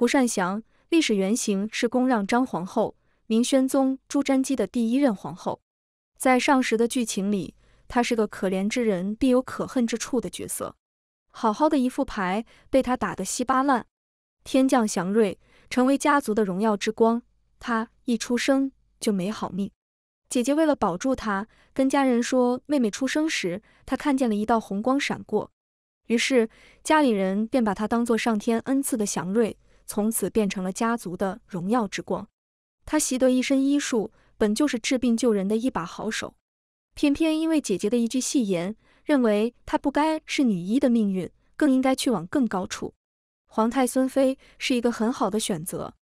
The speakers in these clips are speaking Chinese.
胡善祥历史原型是恭让张皇后，明宣宗朱瞻基的第一任皇后。在上时的剧情里，她是个可怜之人必有可恨之处的角色。好好的一副牌被他打得稀巴烂。天降祥瑞，成为家族的荣耀之光。他一出生就没好命。姐姐为了保住他，跟家人说妹妹出生时她看见了一道红光闪过，于是家里人便把他当做上天恩赐的祥瑞。从此变成了家族的荣耀之光。他习得一身医术，本就是治病救人的一把好手。偏偏因为姐姐的一句戏言，认为他不该是女医的命运，更应该去往更高处。皇太孙妃是一个很好的选择。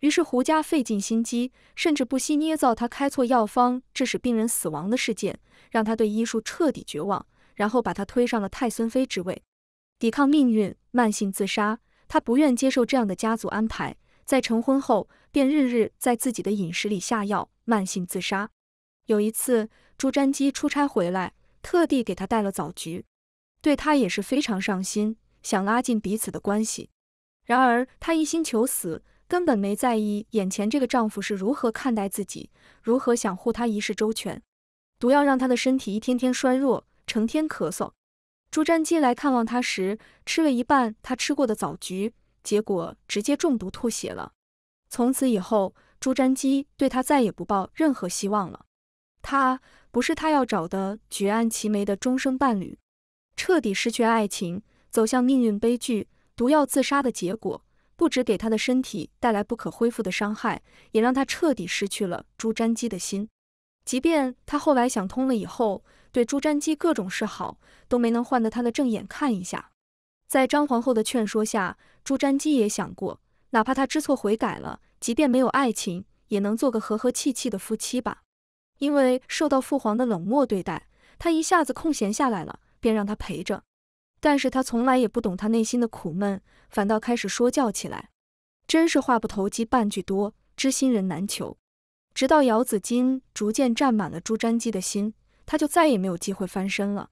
于是胡家费尽心机，甚至不惜捏造他开错药方，致使病人死亡的事件，让他对医术彻底绝望，然后把他推上了太孙妃之位，抵抗命运，慢性自杀。她不愿接受这样的家族安排，在成婚后便日日在自己的饮食里下药，慢性自杀。有一次，朱瞻基出差回来，特地给她带了枣菊，对她也是非常上心，想拉近彼此的关系。然而，她一心求死，根本没在意眼前这个丈夫是如何看待自己，如何想护她一世周全。毒药让她的身体一天天衰弱，成天咳嗽。朱瞻基来看望他时，吃了一半他吃过的枣橘，结果直接中毒吐血了。从此以后，朱瞻基对他再也不抱任何希望了。他不是他要找的举案齐眉的终生伴侣，彻底失去爱情，走向命运悲剧，毒药自杀的结果，不止给他的身体带来不可恢复的伤害，也让他彻底失去了朱瞻基的心。即便他后来想通了以后，对朱瞻基各种示好，都没能换得他的正眼看一下。在张皇后的劝说下，朱瞻基也想过，哪怕他知错悔改了，即便没有爱情，也能做个和和气气的夫妻吧。因为受到父皇的冷漠对待，他一下子空闲下来了，便让他陪着。但是他从来也不懂他内心的苦闷，反倒开始说教起来。真是话不投机半句多，知心人难求。直到姚子衿逐渐占满了朱瞻基的心，他就再也没有机会翻身了。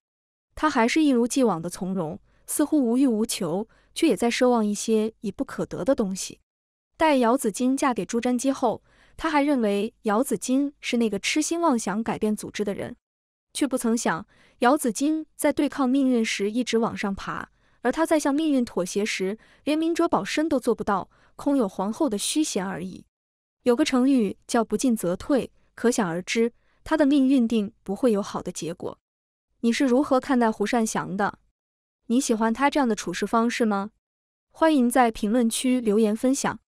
他还是一如既往的从容，似乎无欲无求，却也在奢望一些已不可得的东西。待姚子衿嫁给朱瞻基后，他还认为姚子衿是那个痴心妄想改变组织的人，却不曾想姚子衿在对抗命运时一直往上爬，而他在向命运妥协时，连明哲保身都做不到，空有皇后的虚衔而已。有个成语叫“不进则退”，可想而知，他的命运定不会有好的结果。你是如何看待胡善祥的？你喜欢他这样的处事方式吗？欢迎在评论区留言分享。